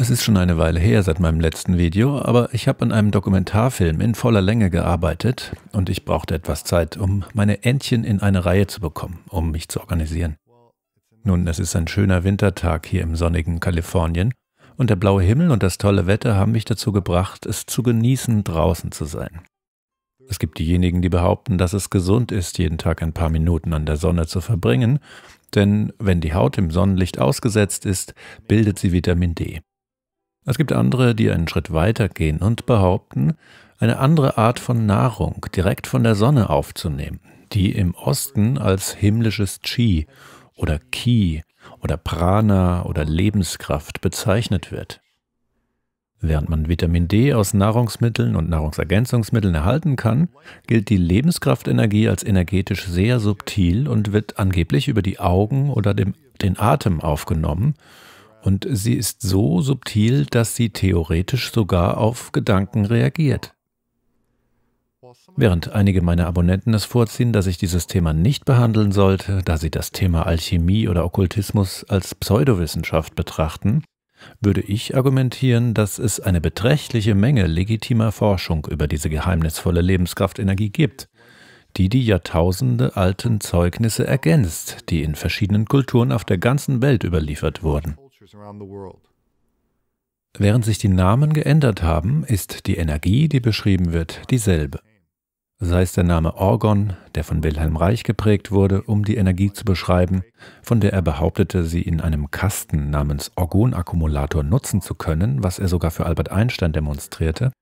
Es ist schon eine Weile her seit meinem letzten Video, aber ich habe an einem Dokumentarfilm in voller Länge gearbeitet und ich brauchte etwas Zeit, um meine Entchen in eine Reihe zu bekommen, um mich zu organisieren. Nun, es ist ein schöner Wintertag hier im sonnigen Kalifornien und der blaue Himmel und das tolle Wetter haben mich dazu gebracht, es zu genießen, draußen zu sein. Es gibt diejenigen, die behaupten, dass es gesund ist, jeden Tag ein paar Minuten an der Sonne zu verbringen, denn wenn die Haut im Sonnenlicht ausgesetzt ist, bildet sie Vitamin D. Es gibt andere, die einen Schritt weiter gehen und behaupten, eine andere Art von Nahrung direkt von der Sonne aufzunehmen, die im Osten als himmlisches Chi oder Ki oder Prana oder Lebenskraft bezeichnet wird. Während man Vitamin D aus Nahrungsmitteln und Nahrungsergänzungsmitteln erhalten kann, gilt die Lebenskraftenergie als energetisch sehr subtil und wird angeblich über die Augen oder dem, den Atem aufgenommen und sie ist so subtil, dass sie theoretisch sogar auf Gedanken reagiert. Während einige meiner Abonnenten es vorziehen, dass ich dieses Thema nicht behandeln sollte, da sie das Thema Alchemie oder Okkultismus als Pseudowissenschaft betrachten, würde ich argumentieren, dass es eine beträchtliche Menge legitimer Forschung über diese geheimnisvolle Lebenskraftenergie gibt, die die Jahrtausende alten Zeugnisse ergänzt, die in verschiedenen Kulturen auf der ganzen Welt überliefert wurden. Während sich die Namen geändert haben, ist die Energie, die beschrieben wird, dieselbe. Sei es der Name Orgon, der von Wilhelm Reich geprägt wurde, um die Energie zu beschreiben, von der er behauptete, sie in einem Kasten namens Orgonakkumulator nutzen zu können, was er sogar für Albert Einstein demonstrierte,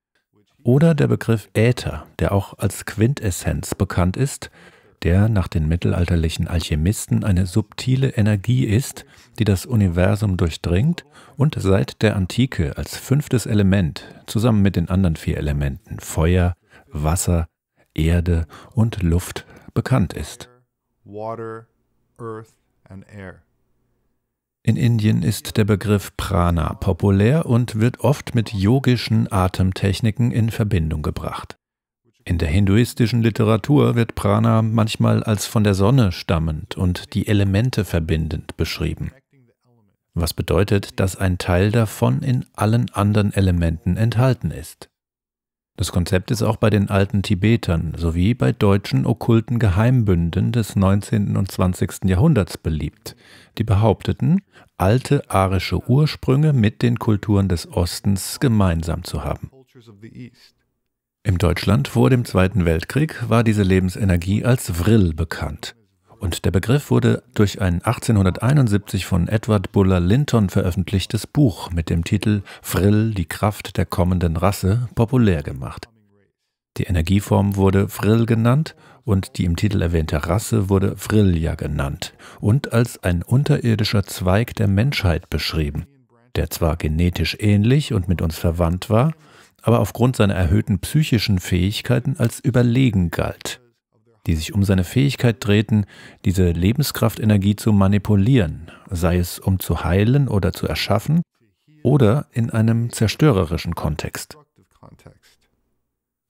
oder der Begriff Äther, der auch als Quintessenz bekannt ist, der nach den mittelalterlichen Alchemisten eine subtile Energie ist, die das Universum durchdringt und seit der Antike als fünftes Element zusammen mit den anderen vier Elementen Feuer, Wasser, Erde und Luft bekannt ist. In Indien ist der Begriff Prana populär und wird oft mit yogischen Atemtechniken in Verbindung gebracht. In der hinduistischen Literatur wird Prana manchmal als von der Sonne stammend und die Elemente verbindend beschrieben, was bedeutet, dass ein Teil davon in allen anderen Elementen enthalten ist. Das Konzept ist auch bei den alten Tibetern sowie bei deutschen okkulten Geheimbünden des 19. und 20. Jahrhunderts beliebt, die behaupteten, alte arische Ursprünge mit den Kulturen des Ostens gemeinsam zu haben. In Deutschland vor dem Zweiten Weltkrieg war diese Lebensenergie als Vrill bekannt. Und der Begriff wurde durch ein 1871 von Edward Buller Linton veröffentlichtes Buch mit dem Titel Vrill, die Kraft der kommenden Rasse populär gemacht. Die Energieform wurde Vrill genannt und die im Titel erwähnte Rasse wurde Vrillja genannt und als ein unterirdischer Zweig der Menschheit beschrieben, der zwar genetisch ähnlich und mit uns verwandt war, aber aufgrund seiner erhöhten psychischen Fähigkeiten als überlegen galt, die sich um seine Fähigkeit drehten, diese Lebenskraftenergie zu manipulieren, sei es um zu heilen oder zu erschaffen oder in einem zerstörerischen Kontext.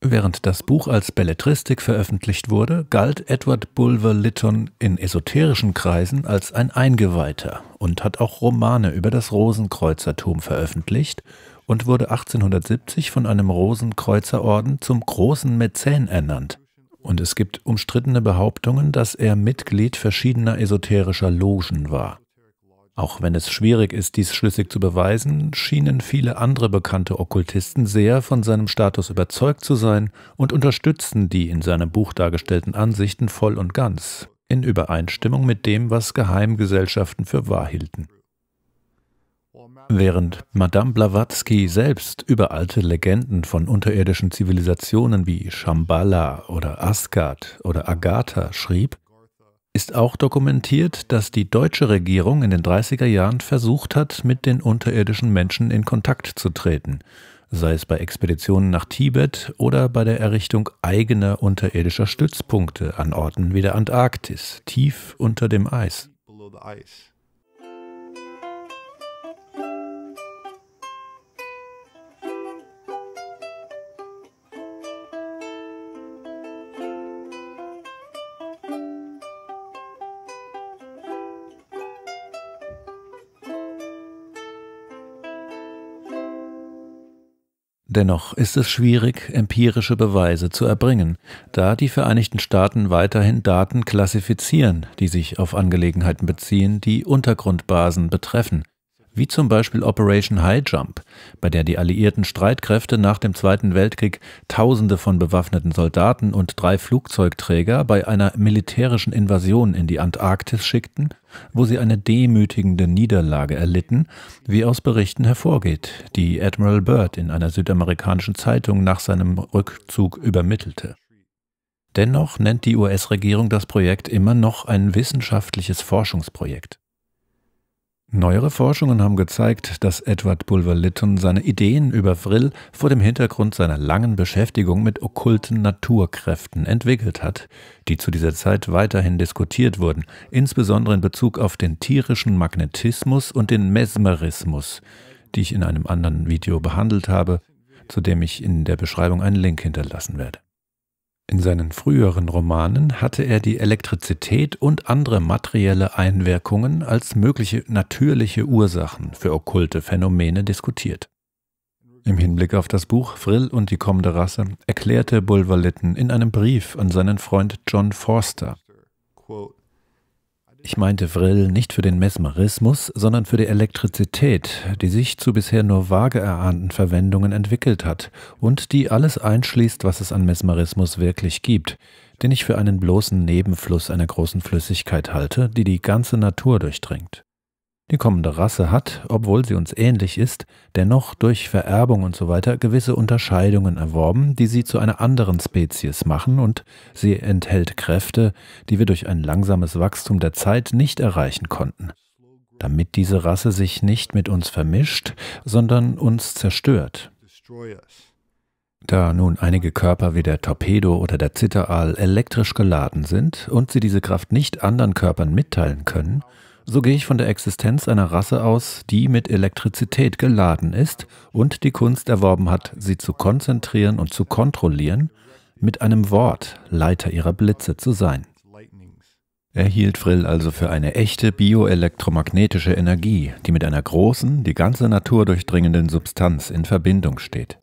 Während das Buch als Belletristik veröffentlicht wurde, galt Edward Bulwer Lytton in esoterischen Kreisen als ein Eingeweihter und hat auch Romane über das Rosenkreuzertum veröffentlicht und wurde 1870 von einem Rosenkreuzerorden zum großen Mäzen ernannt. Und es gibt umstrittene Behauptungen, dass er Mitglied verschiedener esoterischer Logen war. Auch wenn es schwierig ist, dies schlüssig zu beweisen, schienen viele andere bekannte Okkultisten sehr von seinem Status überzeugt zu sein und unterstützten die in seinem Buch dargestellten Ansichten voll und ganz, in Übereinstimmung mit dem, was Geheimgesellschaften für wahr hielten. Während Madame Blavatsky selbst über alte Legenden von unterirdischen Zivilisationen wie Shambhala oder Asgard oder Agatha schrieb, ist auch dokumentiert, dass die deutsche Regierung in den 30er Jahren versucht hat, mit den unterirdischen Menschen in Kontakt zu treten, sei es bei Expeditionen nach Tibet oder bei der Errichtung eigener unterirdischer Stützpunkte an Orten wie der Antarktis, tief unter dem Eis. Dennoch ist es schwierig, empirische Beweise zu erbringen, da die Vereinigten Staaten weiterhin Daten klassifizieren, die sich auf Angelegenheiten beziehen, die Untergrundbasen betreffen wie zum Beispiel Operation High Jump, bei der die alliierten Streitkräfte nach dem Zweiten Weltkrieg Tausende von bewaffneten Soldaten und drei Flugzeugträger bei einer militärischen Invasion in die Antarktis schickten, wo sie eine demütigende Niederlage erlitten, wie aus Berichten hervorgeht, die Admiral Byrd in einer südamerikanischen Zeitung nach seinem Rückzug übermittelte. Dennoch nennt die US-Regierung das Projekt immer noch ein wissenschaftliches Forschungsprojekt. Neuere Forschungen haben gezeigt, dass Edward Bulwer-Lytton seine Ideen über Frill vor dem Hintergrund seiner langen Beschäftigung mit okkulten Naturkräften entwickelt hat, die zu dieser Zeit weiterhin diskutiert wurden, insbesondere in Bezug auf den tierischen Magnetismus und den Mesmerismus, die ich in einem anderen Video behandelt habe, zu dem ich in der Beschreibung einen Link hinterlassen werde. In seinen früheren Romanen hatte er die Elektrizität und andere materielle Einwirkungen als mögliche natürliche Ursachen für okkulte Phänomene diskutiert. Im Hinblick auf das Buch Frill und die kommende Rasse erklärte Bulverlitten in einem Brief an seinen Freund John Forster, Quote, ich meinte Vrill nicht für den Mesmerismus, sondern für die Elektrizität, die sich zu bisher nur vage erahnten Verwendungen entwickelt hat und die alles einschließt, was es an Mesmerismus wirklich gibt, den ich für einen bloßen Nebenfluss einer großen Flüssigkeit halte, die die ganze Natur durchdringt. Die kommende Rasse hat, obwohl sie uns ähnlich ist, dennoch durch Vererbung und so weiter gewisse Unterscheidungen erworben, die sie zu einer anderen Spezies machen und sie enthält Kräfte, die wir durch ein langsames Wachstum der Zeit nicht erreichen konnten. Damit diese Rasse sich nicht mit uns vermischt, sondern uns zerstört. Da nun einige Körper wie der Torpedo oder der Zitteraal elektrisch geladen sind und sie diese Kraft nicht anderen Körpern mitteilen können, so gehe ich von der Existenz einer Rasse aus, die mit Elektrizität geladen ist und die Kunst erworben hat, sie zu konzentrieren und zu kontrollieren, mit einem Wort Leiter ihrer Blitze zu sein. Er hielt Frill also für eine echte bioelektromagnetische Energie, die mit einer großen, die ganze Natur durchdringenden Substanz in Verbindung steht.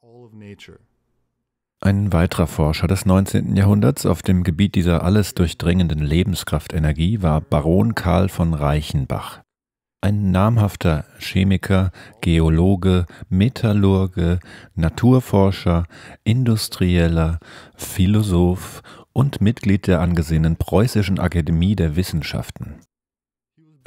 Ein weiterer Forscher des 19. Jahrhunderts auf dem Gebiet dieser alles durchdringenden Lebenskraftenergie war Baron Karl von Reichenbach. Ein namhafter Chemiker, Geologe, Metallurge, Naturforscher, Industrieller, Philosoph und Mitglied der angesehenen Preußischen Akademie der Wissenschaften.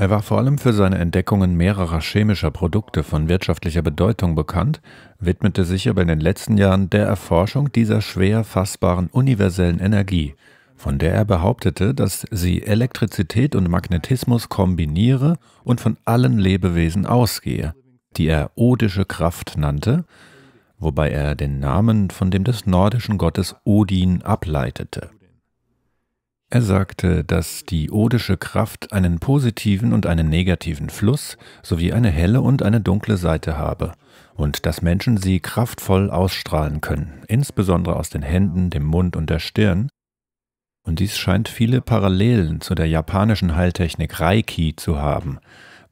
Er war vor allem für seine Entdeckungen mehrerer chemischer Produkte von wirtschaftlicher Bedeutung bekannt, widmete sich aber in den letzten Jahren der Erforschung dieser schwer fassbaren universellen Energie, von der er behauptete, dass sie Elektrizität und Magnetismus kombiniere und von allen Lebewesen ausgehe, die er odische Kraft nannte, wobei er den Namen von dem des nordischen Gottes Odin ableitete. Er sagte, dass die odische Kraft einen positiven und einen negativen Fluss sowie eine helle und eine dunkle Seite habe und dass Menschen sie kraftvoll ausstrahlen können, insbesondere aus den Händen, dem Mund und der Stirn. Und dies scheint viele Parallelen zu der japanischen Heiltechnik Reiki zu haben,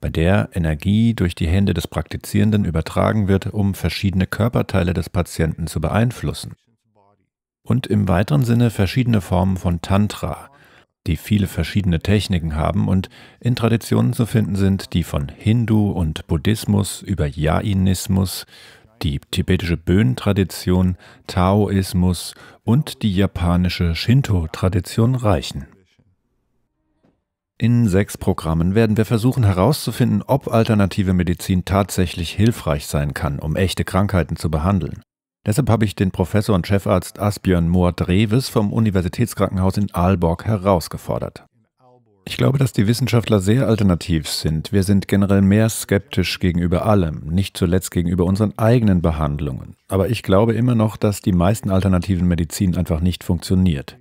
bei der Energie durch die Hände des Praktizierenden übertragen wird, um verschiedene Körperteile des Patienten zu beeinflussen und im weiteren Sinne verschiedene Formen von Tantra, die viele verschiedene Techniken haben und in Traditionen zu finden sind, die von Hindu und Buddhismus über Jainismus, die tibetische Böen-Tradition, Taoismus und die japanische Shinto-Tradition reichen. In sechs Programmen werden wir versuchen herauszufinden, ob alternative Medizin tatsächlich hilfreich sein kann, um echte Krankheiten zu behandeln. Deshalb habe ich den Professor und Chefarzt Asbjörn Mohr-Dreves vom Universitätskrankenhaus in Aalborg herausgefordert. Ich glaube, dass die Wissenschaftler sehr alternativ sind. Wir sind generell mehr skeptisch gegenüber allem, nicht zuletzt gegenüber unseren eigenen Behandlungen. Aber ich glaube immer noch, dass die meisten alternativen Medizin einfach nicht funktioniert.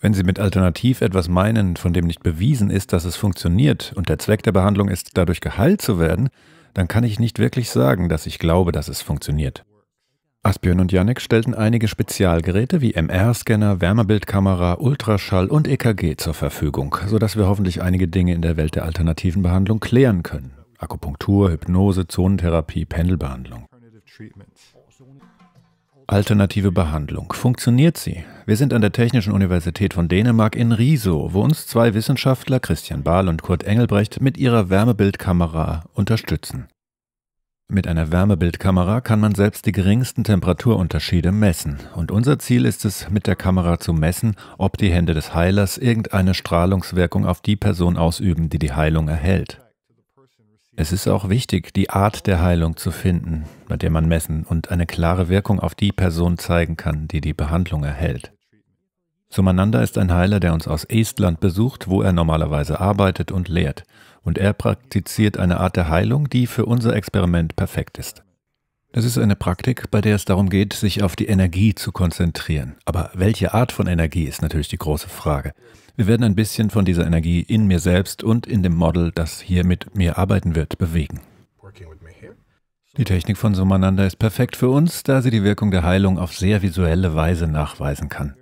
Wenn Sie mit alternativ etwas meinen, von dem nicht bewiesen ist, dass es funktioniert und der Zweck der Behandlung ist, dadurch geheilt zu werden, dann kann ich nicht wirklich sagen, dass ich glaube, dass es funktioniert. Asbjörn und Janik stellten einige Spezialgeräte wie MR-Scanner, Wärmebildkamera, Ultraschall und EKG zur Verfügung, sodass wir hoffentlich einige Dinge in der Welt der alternativen Behandlung klären können. Akupunktur, Hypnose, Zonentherapie, Pendelbehandlung. Alternative Behandlung. Funktioniert sie? Wir sind an der Technischen Universität von Dänemark in Riso, wo uns zwei Wissenschaftler, Christian Bahl und Kurt Engelbrecht, mit ihrer Wärmebildkamera unterstützen. Mit einer Wärmebildkamera kann man selbst die geringsten Temperaturunterschiede messen. Und unser Ziel ist es, mit der Kamera zu messen, ob die Hände des Heilers irgendeine Strahlungswirkung auf die Person ausüben, die die Heilung erhält. Es ist auch wichtig, die Art der Heilung zu finden, bei der man messen und eine klare Wirkung auf die Person zeigen kann, die die Behandlung erhält. Sumananda ist ein Heiler, der uns aus Estland besucht, wo er normalerweise arbeitet und lehrt und er praktiziert eine Art der Heilung, die für unser Experiment perfekt ist. Es ist eine Praktik, bei der es darum geht, sich auf die Energie zu konzentrieren. Aber welche Art von Energie ist natürlich die große Frage. Wir werden ein bisschen von dieser Energie in mir selbst und in dem Model, das hier mit mir arbeiten wird, bewegen. Die Technik von Somananda ist perfekt für uns, da sie die Wirkung der Heilung auf sehr visuelle Weise nachweisen kann.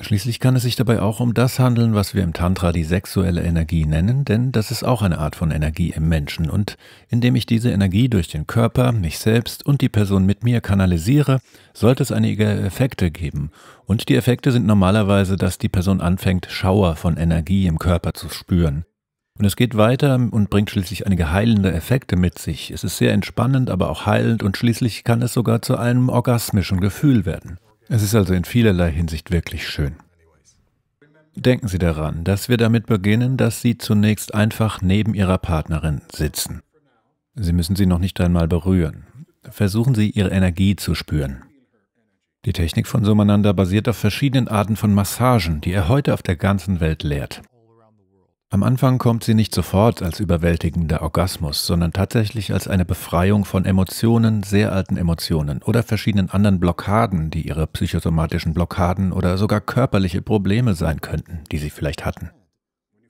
Schließlich kann es sich dabei auch um das handeln, was wir im Tantra die sexuelle Energie nennen, denn das ist auch eine Art von Energie im Menschen. Und indem ich diese Energie durch den Körper, mich selbst und die Person mit mir kanalisiere, sollte es einige Effekte geben. Und die Effekte sind normalerweise, dass die Person anfängt, Schauer von Energie im Körper zu spüren. Und es geht weiter und bringt schließlich einige heilende Effekte mit sich. Es ist sehr entspannend, aber auch heilend und schließlich kann es sogar zu einem orgasmischen Gefühl werden. Es ist also in vielerlei Hinsicht wirklich schön. Denken Sie daran, dass wir damit beginnen, dass Sie zunächst einfach neben Ihrer Partnerin sitzen. Sie müssen sie noch nicht einmal berühren. Versuchen Sie, Ihre Energie zu spüren. Die Technik von Somananda basiert auf verschiedenen Arten von Massagen, die er heute auf der ganzen Welt lehrt. Am Anfang kommt sie nicht sofort als überwältigender Orgasmus, sondern tatsächlich als eine Befreiung von Emotionen, sehr alten Emotionen oder verschiedenen anderen Blockaden, die ihre psychosomatischen Blockaden oder sogar körperliche Probleme sein könnten, die sie vielleicht hatten.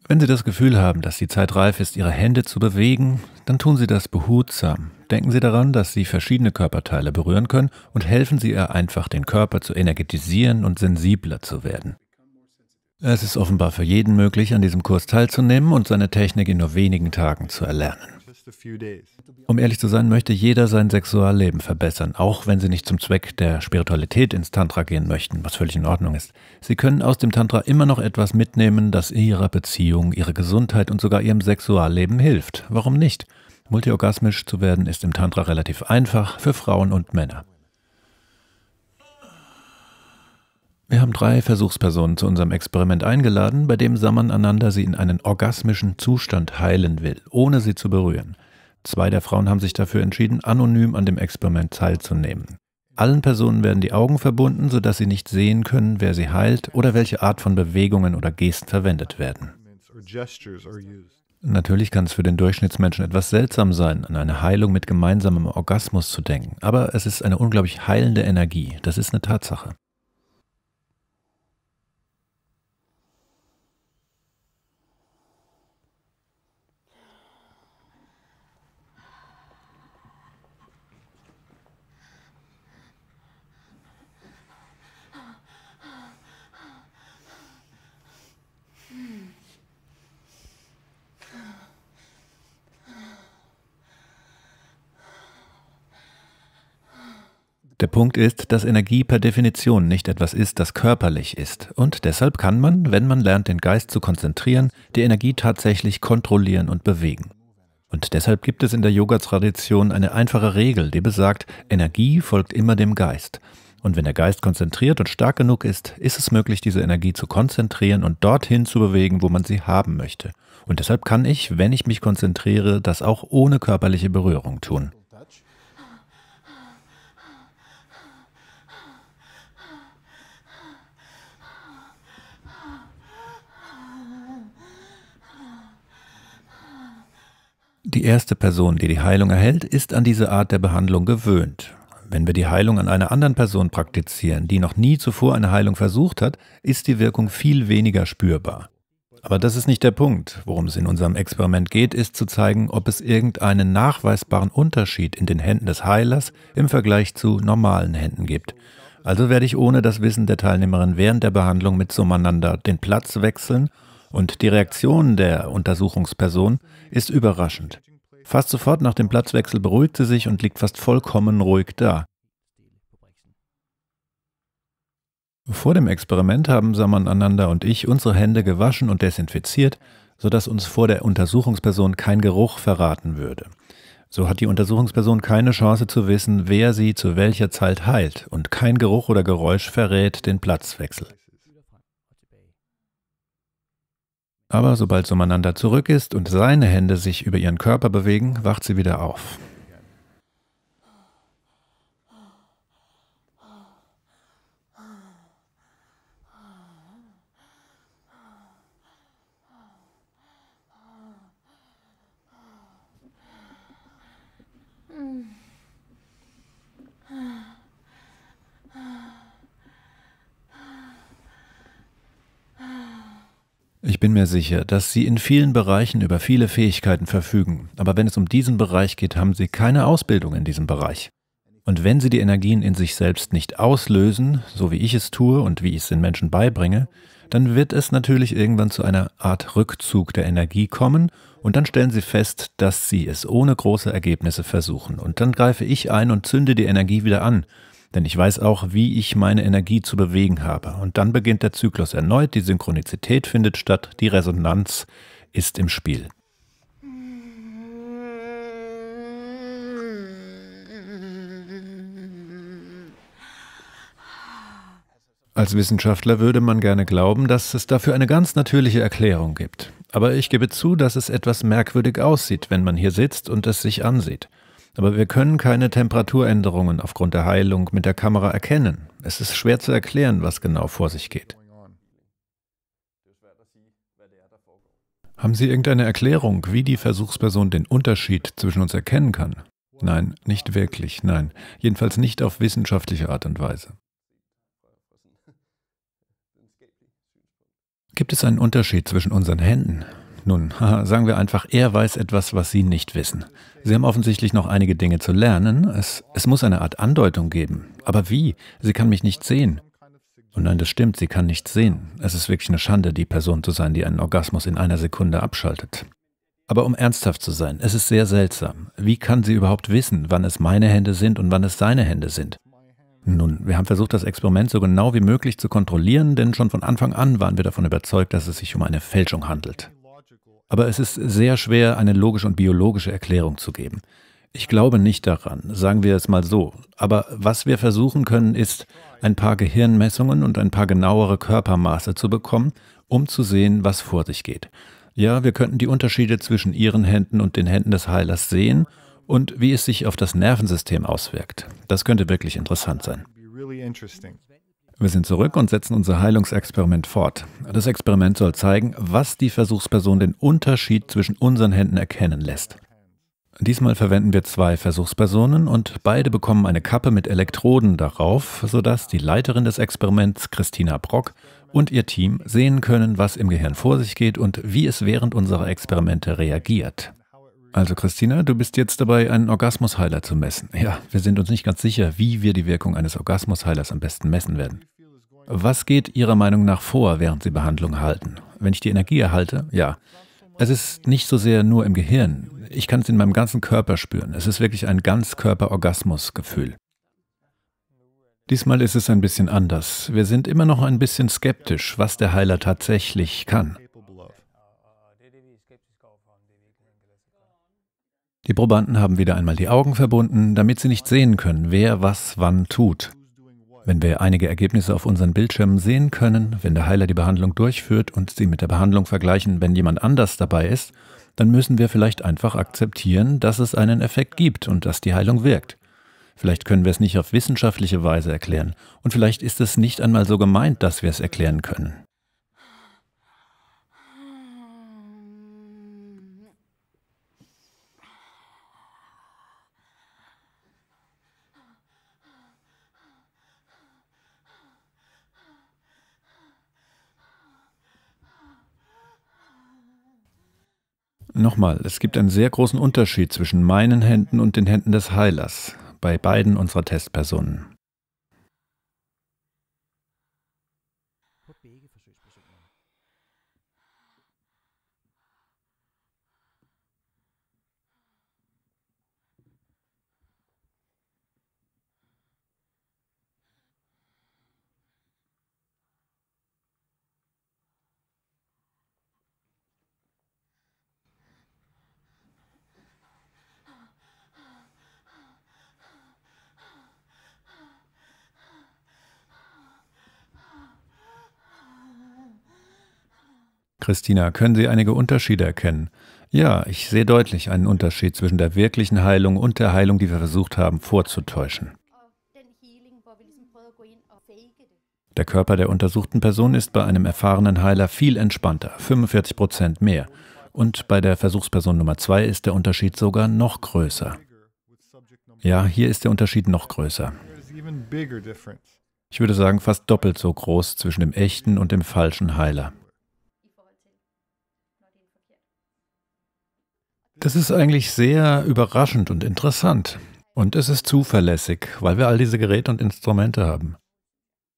Wenn Sie das Gefühl haben, dass die Zeit reif ist, Ihre Hände zu bewegen, dann tun Sie das behutsam. Denken Sie daran, dass Sie verschiedene Körperteile berühren können und helfen Sie ihr einfach, den Körper zu energetisieren und sensibler zu werden. Es ist offenbar für jeden möglich, an diesem Kurs teilzunehmen und seine Technik in nur wenigen Tagen zu erlernen. Um ehrlich zu sein, möchte jeder sein Sexualleben verbessern, auch wenn sie nicht zum Zweck der Spiritualität ins Tantra gehen möchten, was völlig in Ordnung ist. Sie können aus dem Tantra immer noch etwas mitnehmen, das ihrer Beziehung, ihrer Gesundheit und sogar ihrem Sexualleben hilft. Warum nicht? Multiorgasmisch zu werden ist im Tantra relativ einfach für Frauen und Männer. Wir haben drei Versuchspersonen zu unserem Experiment eingeladen, bei dem Samanananda sie in einen orgasmischen Zustand heilen will, ohne sie zu berühren. Zwei der Frauen haben sich dafür entschieden, anonym an dem Experiment teilzunehmen. Allen Personen werden die Augen verbunden, sodass sie nicht sehen können, wer sie heilt oder welche Art von Bewegungen oder Gesten verwendet werden. Natürlich kann es für den Durchschnittsmenschen etwas seltsam sein, an eine Heilung mit gemeinsamem Orgasmus zu denken, aber es ist eine unglaublich heilende Energie, das ist eine Tatsache. Der Punkt ist, dass Energie per Definition nicht etwas ist, das körperlich ist. Und deshalb kann man, wenn man lernt, den Geist zu konzentrieren, die Energie tatsächlich kontrollieren und bewegen. Und deshalb gibt es in der Yoga-Tradition eine einfache Regel, die besagt, Energie folgt immer dem Geist. Und wenn der Geist konzentriert und stark genug ist, ist es möglich, diese Energie zu konzentrieren und dorthin zu bewegen, wo man sie haben möchte. Und deshalb kann ich, wenn ich mich konzentriere, das auch ohne körperliche Berührung tun. Die erste Person, die die Heilung erhält, ist an diese Art der Behandlung gewöhnt. Wenn wir die Heilung an einer anderen Person praktizieren, die noch nie zuvor eine Heilung versucht hat, ist die Wirkung viel weniger spürbar. Aber das ist nicht der Punkt. Worum es in unserem Experiment geht, ist zu zeigen, ob es irgendeinen nachweisbaren Unterschied in den Händen des Heilers im Vergleich zu normalen Händen gibt. Also werde ich ohne das Wissen der Teilnehmerin während der Behandlung mit Sumananda den Platz wechseln und die Reaktion der Untersuchungsperson ist überraschend. Fast sofort nach dem Platzwechsel beruhigt sie sich und liegt fast vollkommen ruhig da. Vor dem Experiment haben Saman Ananda und ich unsere Hände gewaschen und desinfiziert, sodass uns vor der Untersuchungsperson kein Geruch verraten würde. So hat die Untersuchungsperson keine Chance zu wissen, wer sie zu welcher Zeit heilt und kein Geruch oder Geräusch verrät den Platzwechsel. Aber sobald Sumananda zurück ist und seine Hände sich über ihren Körper bewegen, wacht sie wieder auf. Ich bin mir sicher, dass Sie in vielen Bereichen über viele Fähigkeiten verfügen, aber wenn es um diesen Bereich geht, haben Sie keine Ausbildung in diesem Bereich. Und wenn Sie die Energien in sich selbst nicht auslösen, so wie ich es tue und wie ich es den Menschen beibringe, dann wird es natürlich irgendwann zu einer Art Rückzug der Energie kommen und dann stellen Sie fest, dass Sie es ohne große Ergebnisse versuchen. Und dann greife ich ein und zünde die Energie wieder an denn ich weiß auch, wie ich meine Energie zu bewegen habe. Und dann beginnt der Zyklus erneut, die Synchronizität findet statt, die Resonanz ist im Spiel. Als Wissenschaftler würde man gerne glauben, dass es dafür eine ganz natürliche Erklärung gibt. Aber ich gebe zu, dass es etwas merkwürdig aussieht, wenn man hier sitzt und es sich ansieht. Aber wir können keine Temperaturänderungen aufgrund der Heilung mit der Kamera erkennen. Es ist schwer zu erklären, was genau vor sich geht. Haben Sie irgendeine Erklärung, wie die Versuchsperson den Unterschied zwischen uns erkennen kann? Nein, nicht wirklich, nein. Jedenfalls nicht auf wissenschaftliche Art und Weise. Gibt es einen Unterschied zwischen unseren Händen? Nun, sagen wir einfach, er weiß etwas, was Sie nicht wissen. Sie haben offensichtlich noch einige Dinge zu lernen. Es, es muss eine Art Andeutung geben. Aber wie? Sie kann mich nicht sehen. Und oh nein, das stimmt, sie kann nichts sehen. Es ist wirklich eine Schande, die Person zu sein, die einen Orgasmus in einer Sekunde abschaltet. Aber um ernsthaft zu sein, es ist sehr seltsam. Wie kann sie überhaupt wissen, wann es meine Hände sind und wann es seine Hände sind? Nun, wir haben versucht, das Experiment so genau wie möglich zu kontrollieren, denn schon von Anfang an waren wir davon überzeugt, dass es sich um eine Fälschung handelt. Aber es ist sehr schwer, eine logische und biologische Erklärung zu geben. Ich glaube nicht daran, sagen wir es mal so. Aber was wir versuchen können, ist, ein paar Gehirnmessungen und ein paar genauere Körpermaße zu bekommen, um zu sehen, was vor sich geht. Ja, wir könnten die Unterschiede zwischen ihren Händen und den Händen des Heilers sehen und wie es sich auf das Nervensystem auswirkt. Das könnte wirklich interessant sein. Wir sind zurück und setzen unser Heilungsexperiment fort. Das Experiment soll zeigen, was die Versuchsperson den Unterschied zwischen unseren Händen erkennen lässt. Diesmal verwenden wir zwei Versuchspersonen und beide bekommen eine Kappe mit Elektroden darauf, sodass die Leiterin des Experiments, Christina Brock, und ihr Team sehen können, was im Gehirn vor sich geht und wie es während unserer Experimente reagiert. Also Christina, du bist jetzt dabei, einen Orgasmusheiler zu messen. Ja, wir sind uns nicht ganz sicher, wie wir die Wirkung eines Orgasmusheilers am besten messen werden. Was geht Ihrer Meinung nach vor, während Sie Behandlung halten? Wenn ich die Energie erhalte, ja. Es ist nicht so sehr nur im Gehirn. Ich kann es in meinem ganzen Körper spüren. Es ist wirklich ein Ganzkörper-Orgasmus-Gefühl. Diesmal ist es ein bisschen anders. Wir sind immer noch ein bisschen skeptisch, was der Heiler tatsächlich kann. Die Probanden haben wieder einmal die Augen verbunden, damit sie nicht sehen können, wer was wann tut. Wenn wir einige Ergebnisse auf unseren Bildschirmen sehen können, wenn der Heiler die Behandlung durchführt und sie mit der Behandlung vergleichen, wenn jemand anders dabei ist, dann müssen wir vielleicht einfach akzeptieren, dass es einen Effekt gibt und dass die Heilung wirkt. Vielleicht können wir es nicht auf wissenschaftliche Weise erklären und vielleicht ist es nicht einmal so gemeint, dass wir es erklären können. Nochmal, es gibt einen sehr großen Unterschied zwischen meinen Händen und den Händen des Heilers bei beiden unserer Testpersonen. Christina, können Sie einige Unterschiede erkennen? Ja, ich sehe deutlich einen Unterschied zwischen der wirklichen Heilung und der Heilung, die wir versucht haben vorzutäuschen. Der Körper der untersuchten Person ist bei einem erfahrenen Heiler viel entspannter, 45 Prozent mehr. Und bei der Versuchsperson Nummer zwei ist der Unterschied sogar noch größer. Ja, hier ist der Unterschied noch größer. Ich würde sagen, fast doppelt so groß zwischen dem echten und dem falschen Heiler. Das ist eigentlich sehr überraschend und interessant. Und es ist zuverlässig, weil wir all diese Geräte und Instrumente haben.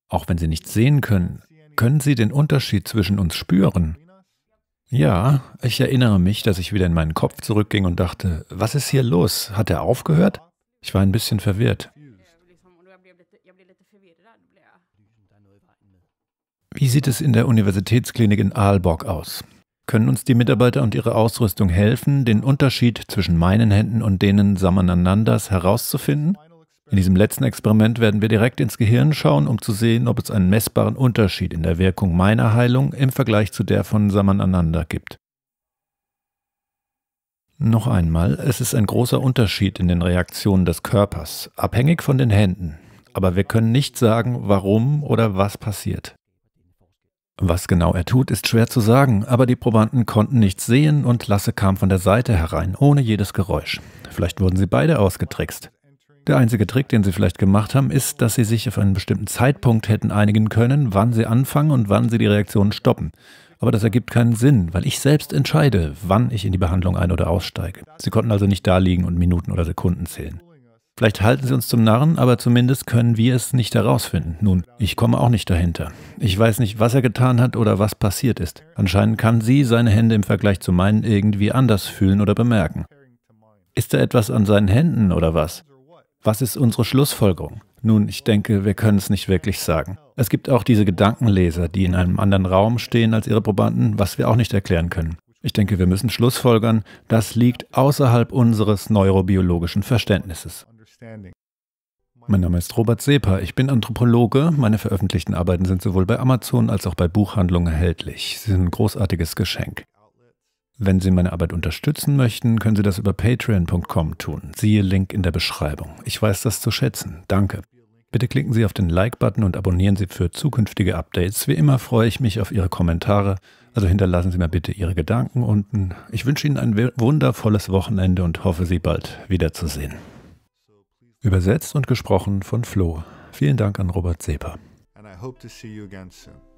Auch wenn Sie nichts sehen können, können Sie den Unterschied zwischen uns spüren. Ja, ich erinnere mich, dass ich wieder in meinen Kopf zurückging und dachte, was ist hier los? Hat er aufgehört? Ich war ein bisschen verwirrt. Wie sieht es in der Universitätsklinik in Aalborg aus? Können uns die Mitarbeiter und ihre Ausrüstung helfen, den Unterschied zwischen meinen Händen und denen Samananandas herauszufinden? In diesem letzten Experiment werden wir direkt ins Gehirn schauen, um zu sehen, ob es einen messbaren Unterschied in der Wirkung meiner Heilung im Vergleich zu der von Samanananda gibt. Noch einmal, es ist ein großer Unterschied in den Reaktionen des Körpers, abhängig von den Händen. Aber wir können nicht sagen, warum oder was passiert. Was genau er tut, ist schwer zu sagen, aber die Probanden konnten nichts sehen und Lasse kam von der Seite herein, ohne jedes Geräusch. Vielleicht wurden sie beide ausgetrickst. Der einzige Trick, den sie vielleicht gemacht haben, ist, dass sie sich auf einen bestimmten Zeitpunkt hätten einigen können, wann sie anfangen und wann sie die Reaktion stoppen. Aber das ergibt keinen Sinn, weil ich selbst entscheide, wann ich in die Behandlung ein- oder aussteige. Sie konnten also nicht da liegen und Minuten oder Sekunden zählen. Vielleicht halten sie uns zum Narren, aber zumindest können wir es nicht herausfinden. Nun, ich komme auch nicht dahinter. Ich weiß nicht, was er getan hat oder was passiert ist. Anscheinend kann sie seine Hände im Vergleich zu meinen irgendwie anders fühlen oder bemerken. Ist da etwas an seinen Händen oder was? Was ist unsere Schlussfolgerung? Nun, ich denke, wir können es nicht wirklich sagen. Es gibt auch diese Gedankenleser, die in einem anderen Raum stehen als ihre Probanden, was wir auch nicht erklären können. Ich denke, wir müssen Schlussfolgern, das liegt außerhalb unseres neurobiologischen Verständnisses. Mein Name ist Robert Seper, ich bin Anthropologe. Meine veröffentlichten Arbeiten sind sowohl bei Amazon als auch bei Buchhandlungen erhältlich. Sie sind ein großartiges Geschenk. Wenn Sie meine Arbeit unterstützen möchten, können Sie das über patreon.com tun. Siehe Link in der Beschreibung. Ich weiß das zu schätzen. Danke. Bitte klicken Sie auf den Like-Button und abonnieren Sie für zukünftige Updates. Wie immer freue ich mich auf Ihre Kommentare, also hinterlassen Sie mir bitte Ihre Gedanken unten. Ich wünsche Ihnen ein wundervolles Wochenende und hoffe, Sie bald wiederzusehen. Übersetzt und gesprochen von Flo. Vielen Dank an Robert Seper. And I hope to see you again soon.